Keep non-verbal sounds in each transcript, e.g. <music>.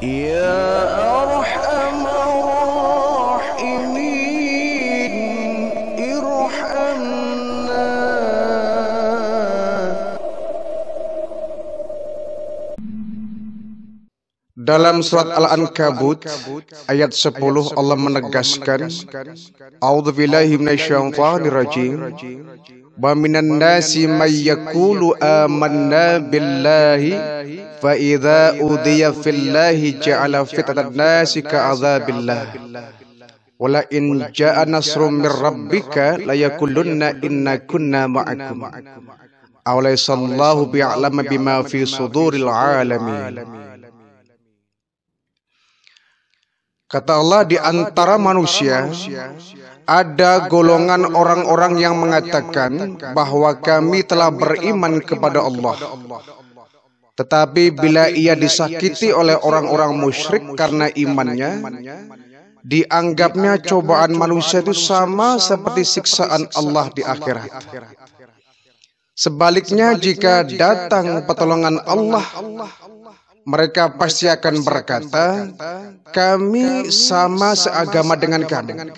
Ya Dalam surat Al-Ankabut ayat 10 Allah menegaskan A'udzu billahi minasyaitonir rajim wa minan nasi may yaqulu amanna billahi فَإِذَا أُذِيَ فِي اللَّهِ جَعَلَ فِتْنَةَ النَّاسِ كَعَذَابِ اللَّهِ وَلَئِن جَاءَ نَصْرٌ مِّن رَّبِّكَ لَيَقُولُنَّ إِنَّا كُنَّا مَعَكُمْ أَوَلَيْسَ اللَّهُ بِأَعْلَمَ بِمَا فِي صُدُورِ الْعَالَمِينَ Kata Allah di antara manusia ada golongan orang-orang yang mengatakan bahwa kami telah beriman kepada Allah. Tetapi bila ia disakiti oleh orang-orang musyrik karena imannya, dianggapnya cobaan manusia itu sama seperti siksaan Allah di akhirat. Sebaliknya jika datang pertolongan Allah, mereka pasti akan berkata, kami sama seagama dengan kamu.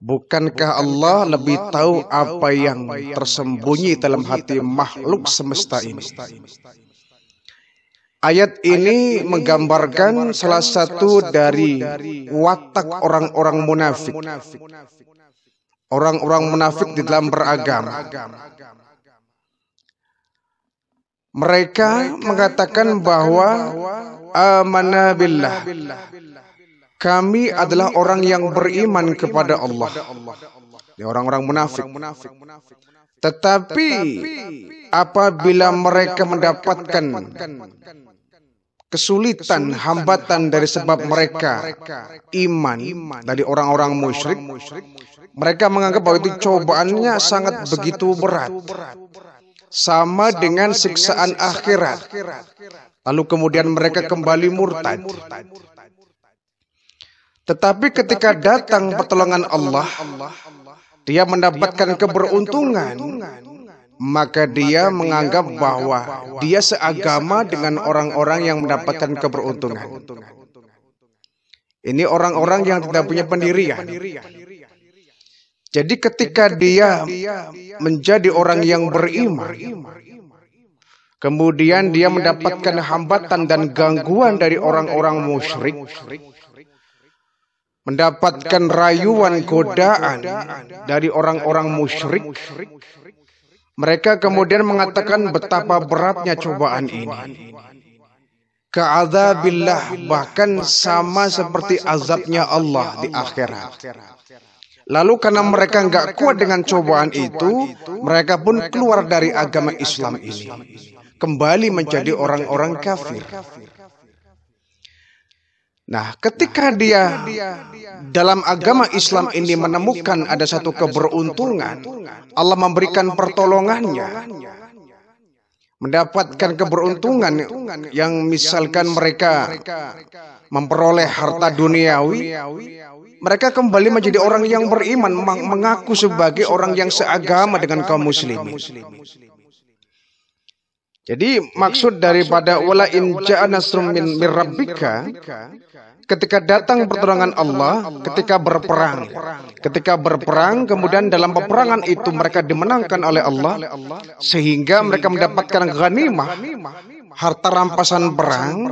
Bukankah Allah lebih tahu apa yang tersembunyi dalam hati makhluk semesta ini? Ayat ini, menggambarkan, salah satu dari, watak orang-orang munafik. Orang-orang munafik di dalam beragama. Mereka, Mereka mengatakan bahwa amana billah. Kami adalah orang yang beriman kepada Allah. Ya, orang-orang munafik. Tetapi apabila mereka mendapatkan kesulitan, hambatan dari sebab mereka iman dari orang-orang musyrik. Mereka menganggap bahwa itu cobaannya sangat begitu berat. Sama dengan siksaan akhirat. Lalu kemudian mereka kembali murtad. Tetapi ketika datang pertolongan Allah, dia mendapatkan keberuntungan maka dia menganggap bahwa dia seagama dengan orang-orang yang mendapatkan keberuntungan. Ini orang-orang yang tidak punya pendirian. Jadi ketika dia menjadi orang yang beriman, kemudian dia mendapatkan hambatan dan gangguan dari orang-orang musyrik, mendapatkan rayuan godaan dari orang-orang musyrik, mereka kemudian mengatakan betapa beratnya cobaan ini. bila bahkan sama seperti azabnya Allah di akhirat. Lalu karena mereka nggak kuat dengan cobaan itu, mereka pun keluar dari agama Islam ini. Kembali menjadi orang-orang kafir. Nah, ketika nah, dia, dia dalam agama Islam, Islam ini menemukan, ini ada satu keberuntungan, Allah memberikan Allah pertolongannya, mendapatkan keberuntungan yang misalkan mereka memperoleh harta duniawi, mereka kembali menjadi orang yang beriman, mengaku sebagai orang yang seagama dengan kaum muslimin. Jadi, maksud daripada wala in ja'a nasrum min rabbika ketika datang pertolongan Allah ketika berperang ketika berperang kemudian dalam peperangan itu mereka dimenangkan oleh Allah sehingga mereka mendapatkan ghanimah harta rampasan perang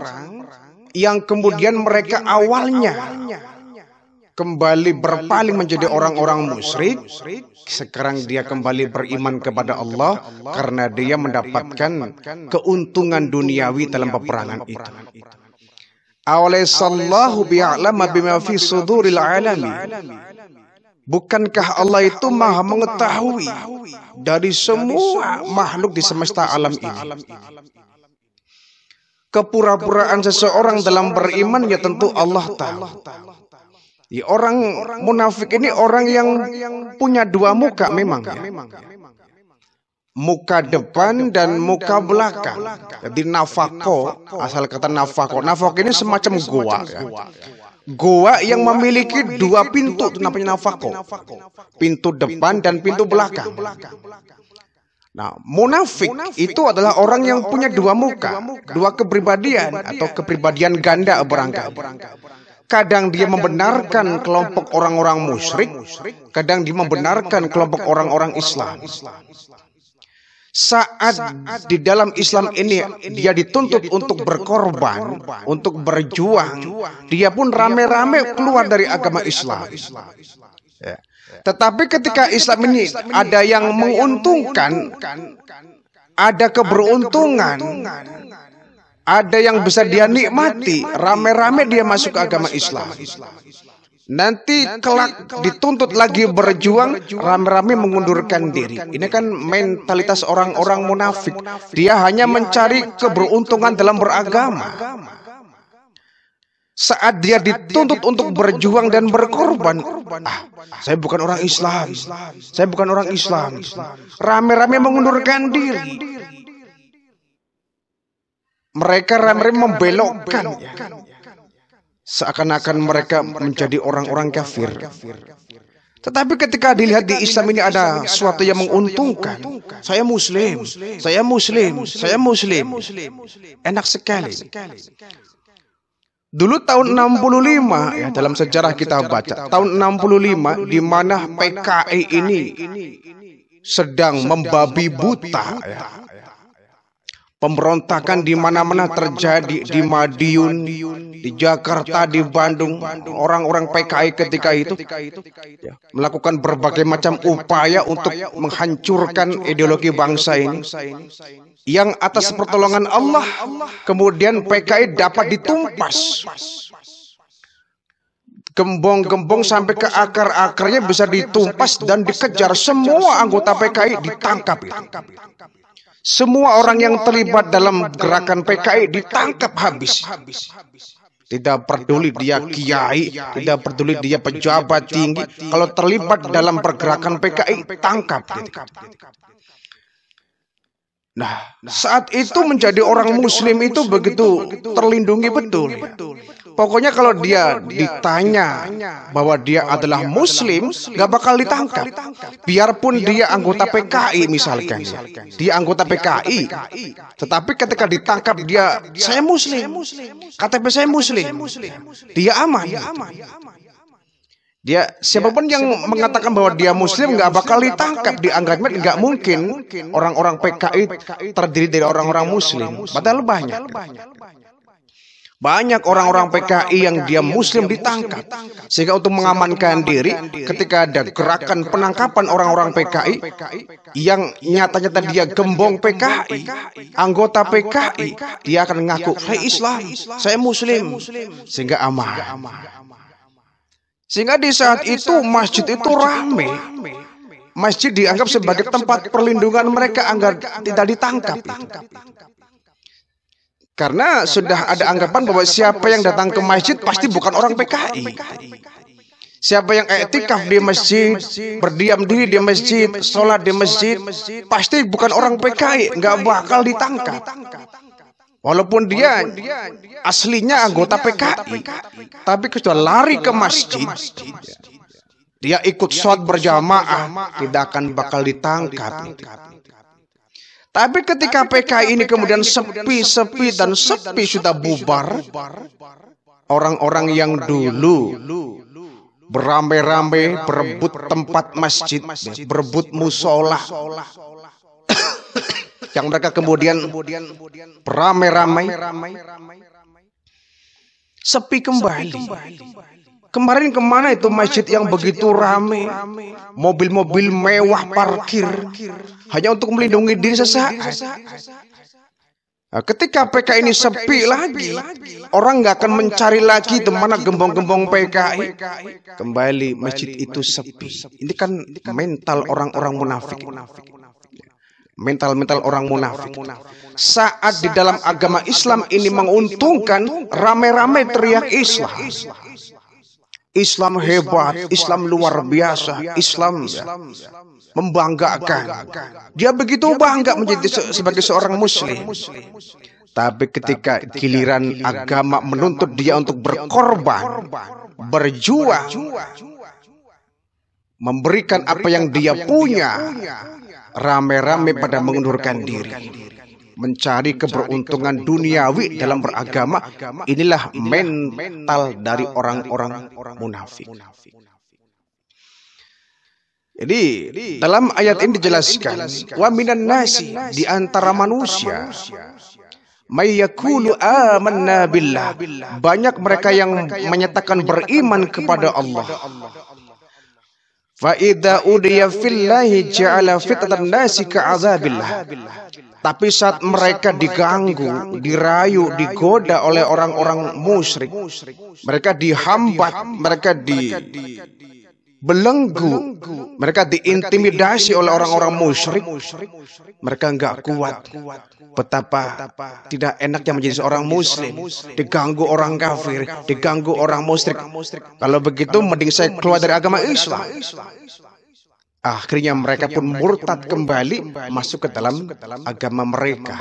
yang kemudian mereka awalnya kembali berpaling menjadi orang-orang musyrik, sekarang dia kembali beriman kepada Allah karena dia mendapatkan keuntungan duniawi dalam peperangan itu. Awalaisallahu bi'alama bima fi suduril alami. Bukankah Allah itu maha mengetahui dari semua makhluk di semesta alam ini? Kepura-puraan seseorang dalam beriman ya tentu Allah tahu. Ya, orang, orang munafik ini orang yang, orang yang punya dua muka, dua memang, muka ya. memang ya. Muka depan dan muka belakang. Jadi nafako, asal kata nafako. Nafako ini semacam goa. Ya. Goa yang memiliki dua pintu, itu namanya nafako. Pintu depan dan pintu belakang. Nah, munafik, itu adalah orang yang punya dua muka, dua kepribadian atau kepribadian ganda berangka-berangka. Kadang dia membenarkan kelompok orang-orang musyrik, kadang dia membenarkan kelompok orang-orang Islam. Saat di dalam Islam ini dia dituntut untuk berkorban, untuk berjuang, dia pun rame-rame keluar dari agama Islam. Ya. Tetapi ketika Islam ini ada yang menguntungkan, ada keberuntungan, ada yang bisa dia nikmati, rame-rame dia masuk ke agama Islam. Nanti kelak dituntut lagi berjuang rame-rame mengundurkan diri. Ini kan, kan mentalitas orang-orang munafik. Dia hanya mencari keberuntungan dalam beragama. Saat dia dituntut untuk berjuang dan berkorban, ah, saya bukan orang Islam. Saya bukan orang Islam. Rame-rame mengundurkan diri. Mereka rem membelokkan. Ya. Ya. Seakan-akan mereka menjadi orang-orang kafir. Tetapi ketika dilihat di Islam ini ada suatu yang menguntungkan. Saya muslim, saya muslim, saya muslim. Enak sekali. Dulu tahun 65 ya dalam ya, sejarah kita baca tahun 65 di mana PKI ini sedang membabi buta ya Pemberontakan di mana-mana terjadi di Madiun, di Jakarta, di Bandung. Orang-orang PKI ketika itu ya, melakukan berbagai macam upaya untuk menghancurkan ideologi bangsa ini. Yang atas pertolongan Allah, kemudian PKI dapat ditumpas gembong-gembong sampai ke akar-akarnya bisa ditumpas dan dikejar semua anggota PKI ditangkap. Semua orang yang terlibat dalam gerakan PKI ditangkap habis. Tidak peduli dia kiai, tidak peduli dia pejabat tinggi. Kalau terlibat dalam pergerakan PKI, tangkap. Nah, nah, saat itu menjadi orang muslim itu begitu terlindungi betul. Pokoknya kalau dia ditanya bahwa dia adalah Muslim, gak bakal ditangkap. Biarpun dia anggota PKI misalkan. Ya. Ya. dia anggota PKI. Tetapi ketika ditangkap dia, saya Muslim, KTP saya Muslim, dia aman. Dia siapapun yang mengatakan bahwa dia Muslim nggak bakal ditangkap, dianggapnya nggak mungkin orang-orang PKI terdiri dari orang-orang Muslim. Padahal banyak. Banyak orang-orang PKI yang dia muslim ditangkap. Sehingga untuk mengamankan diri ketika ada gerakan penangkapan orang-orang PKI yang nyata-nyata dia gembong PKI, anggota PKI, dia akan mengaku saya Islam, saya muslim, sehingga aman. Sehingga di saat itu masjid itu rame. Masjid dianggap sebagai tempat perlindungan mereka agar tidak ditangkap. Karena, sudah ada anggapan bahwa siapa yang datang ke masjid pasti bukan orang PKI. Siapa yang etikaf di masjid, berdiam diri di masjid, sholat di masjid, pasti bukan orang PKI, nggak bakal ditangkap. Walaupun dia aslinya anggota PKI, tapi sudah lari ke masjid, dia ikut sholat berjamaah, tidak akan bakal ditangkap. Tapi ketika PKI ini kemudian sepi-sepi dan sepi sudah bubar, orang-orang yang dulu beramai-ramai berebut tempat masjid, berebut musola, <coughs> yang mereka kemudian beramai-ramai sepi kembali. Kemarin kemana itu masjid yang begitu rame? Mobil-mobil mewah parkir hanya untuk melindungi diri sesaat. Nah, ketika nah, PK ini sepi lagi, orang nggak akan mencari lagi teman gembong-gembong PKI. Kembali masjid itu sepi. Ini kan, kan mental orang-orang munafik mental-mental orang munafik. Saat di dalam agama Islam ini menguntungkan, rame-rame teriak Islam. Islam hebat, Islam luar biasa, Islam ya. membanggakan. Dia begitu bangga menjadi sebagai seorang Muslim. Tapi ketika giliran agama menuntut dia untuk berkorban, berjuang, memberikan apa yang dia punya, rame-rame pada mengundurkan diri mencari keberuntungan duniawi dalam beragama, inilah mental dari orang-orang munafik. Jadi dalam ayat ini dijelaskan, wa minan nasi di antara manusia Mayakulu amanna billah. Banyak mereka yang menyatakan beriman kepada Allah. Fa idza udiya fillahi ja'ala fitatan nasi ka'azabillah. Tapi saat mereka diganggu, dirayu, digoda oleh orang-orang musyrik, mereka dihambat, mereka di belenggu, mereka diintimidasi oleh orang-orang musyrik, mereka enggak kuat. Betapa tidak enaknya menjadi seorang muslim, diganggu orang kafir, diganggu orang musyrik. Kalau begitu mending saya keluar dari agama Islam. Akhirnya mereka pun murtad kembali masuk ke dalam agama mereka.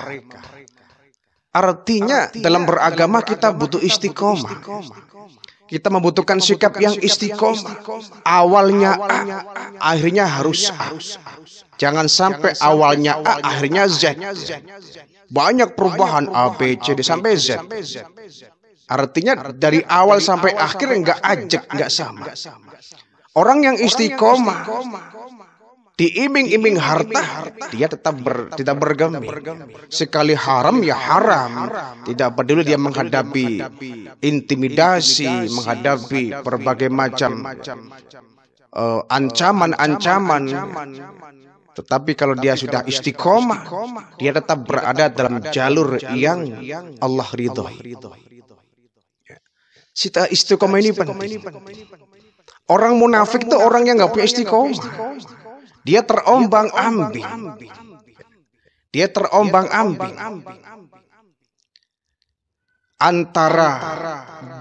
Artinya dalam beragama kita butuh istiqomah. Kita membutuhkan sikap yang istiqomah. Awalnya A, akhirnya harus A. Jangan sampai awalnya A, akhirnya Z. Banyak perubahan A, B, C, D, sampai Z. Artinya dari awal sampai akhir nggak ajak, nggak sama. Orang yang istiqomah diiming-iming harta, dia tetap ber, tidak bergeming. Sekali haram ya haram, tidak peduli dia menghadapi intimidasi, menghadapi berbagai macam eh, ancaman-ancaman. Tetapi kalau dia sudah istiqomah, dia tetap berada dalam jalur yang Allah ridhoi. Ya. Sita istiqomah ini penting. Orang munafik itu orang yang nggak punya istiqomah. Dia terombang ambing. Dia terombang ambing antara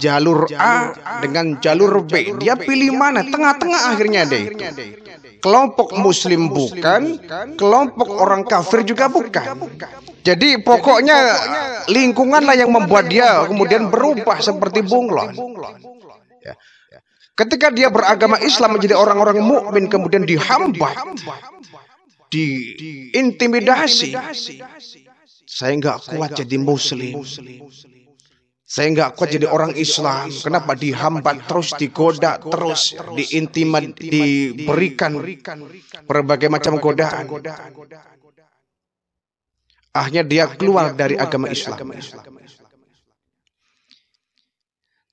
jalur A dengan jalur B. Dia pilih mana? Tengah-tengah akhirnya deh itu. Kelompok muslim bukan, kelompok orang kafir juga bukan. Jadi pokoknya lingkunganlah yang membuat dia kemudian berubah seperti bunglon. Ya. Ketika dia beragama Islam menjadi orang-orang mukmin kemudian dihambat, diintimidasi. Saya nggak kuat jadi muslim. Saya nggak kuat jadi orang Islam. Kenapa dihambat terus, digoda terus, diintimid, diberikan berbagai macam godaan. Akhirnya dia keluar dari agama Islam.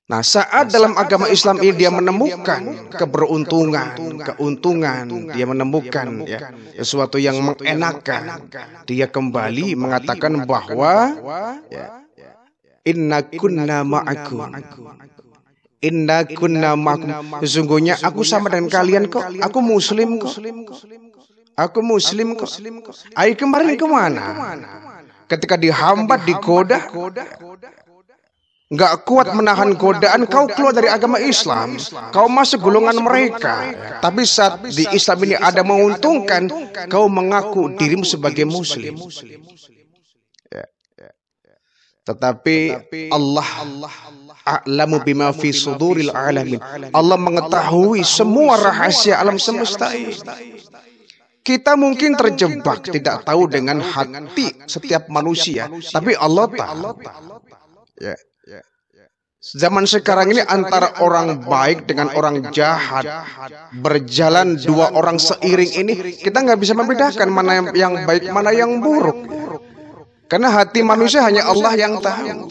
Nah, saat nah, dalam saat agama Islam ini dia menemukan, keberuntungan, keuntungan, dia menemukan ya sesuatu yang sesuatu mengenakan, dia kembali mengatakan bahwa ya, ya, inna kunna ma'akum. Inna kunna ma'akum. Sesungguhnya aku sama dengan kalian kok. Aku muslim kok. Aku muslim kok. Ayo kemarin kemana? Ketika dihambat, digoda, Enggak kuat menahan godaan kau keluar dari agama Islam kau masuk golongan mereka tapi saat di Islam ini ada menguntungkan kau mengaku dirimu sebagai muslim ya, ya, ya. tetapi Allah a'lamu bima fi suduril alamin Allah mengetahui semua rahasia alam semesta ini kita mungkin terjebak tidak tahu dengan hati setiap manusia tapi Allah tahu ya Ya, ya. Zaman sekarang ini antara orang baik dengan orang jahat berjalan dua orang seiring ini kita nggak bisa membedakan mana yang baik mana yang buruk. Karena hati manusia hanya Allah yang tahu.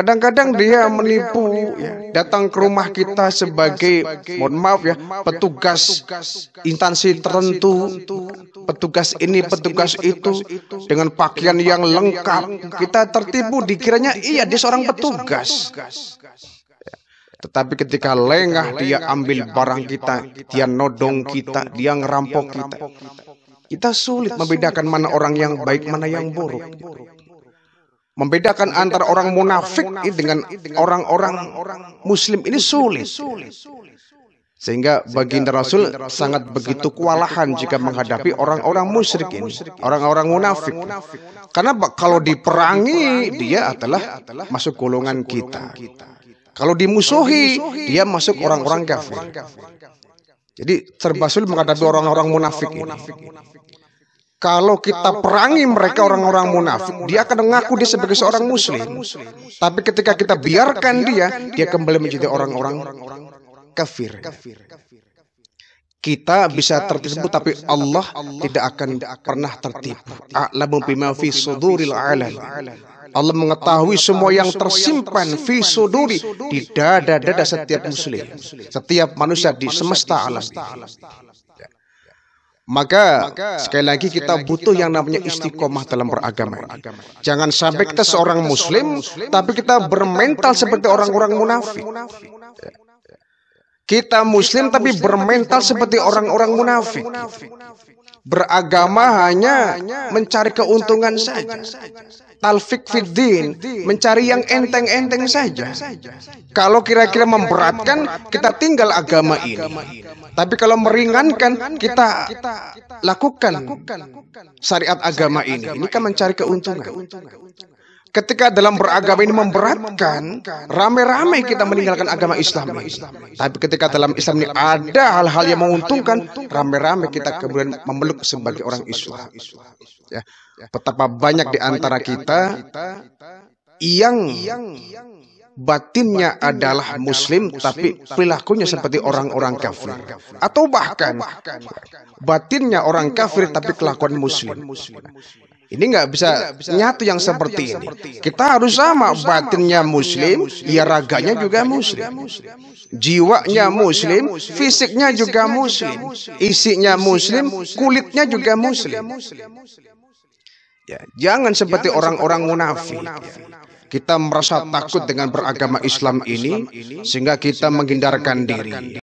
Kadang-kadang dia menipu, ya. ya, datang ke rumah kita sebagai, mohon maaf ya, petugas instansi tertentu, petugas ini, petugas itu, dengan pakaian yang lengkap. Kita tertipu, dikiranya iya dia seorang petugas. Tetapi ketika lengah dia ambil barang kita, dia nodong kita, dia ngerampok kita. Kita sulit membedakan mana orang yang baik, mana yang buruk. Membedakan antara orang munafik dengan orang-orang muslim ini sulit. Sehingga baginda Rasul sangat begitu kewalahan jika menghadapi orang-orang musyrik ini, orang-orang munafik. Karena kalau diperangi, dia adalah masuk golongan kita. Kalau dimusuhi, dia masuk orang-orang kafir. Jadi terbasul menghadapi orang-orang munafik ini. Kalau kita perangi mereka orang-orang munafik, dia akan mengaku dia sebagai seorang muslim. Tapi ketika kita biarkan dia, dia kembali menjadi orang-orang kafir. Kita bisa tertipu tapi Allah tidak akan tidak pernah tertipu. Allah bima fi suduril alam. Allah mengetahui semua yang tersimpan fi suduri di dada-dada setiap muslim, setiap manusia di semesta alam. Maka, Maka sekali lagi kita lagi butuh kita yang namanya istiqomah dalam beragama. Ini. Jangan sampai kita seorang muslim, tapi kita bermental seperti orang-orang munafik. Kita muslim tapi bermental seperti orang-orang munafik. Beragama hanya mencari keuntungan saja. Talfik fiddin, mencari yang enteng-enteng saja. Kalau kira-kira memberatkan, kita tinggal agama ini. Tapi kalau meringankan kita lakukan syariat agama ini. Ini kan mencari keuntungan. Ketika dalam beragama ini memberatkan, rame-rame kita meninggalkan agama Islam. Ini. Tapi ketika dalam Islam ini ada hal-hal yang menguntungkan, rame-rame kita kemudian memeluk sebagai orang Islam. Ya, betapa banyak di antara kita yang batinnya adalah muslim tapi perilakunya seperti orang-orang kafir atau bahkan batinnya orang kafir tapi kelakuan muslim ini nggak bisa nyatu yang seperti ini kita harus sama batinnya muslim ya raganya ya juga muslim jiwanya muslim fisiknya juga muslim isinya muslim kulitnya juga muslim ya, jangan seperti orang-orang munafik ya kita merasa takut dengan beragama Islam ini sehingga kita menghindarkan diri.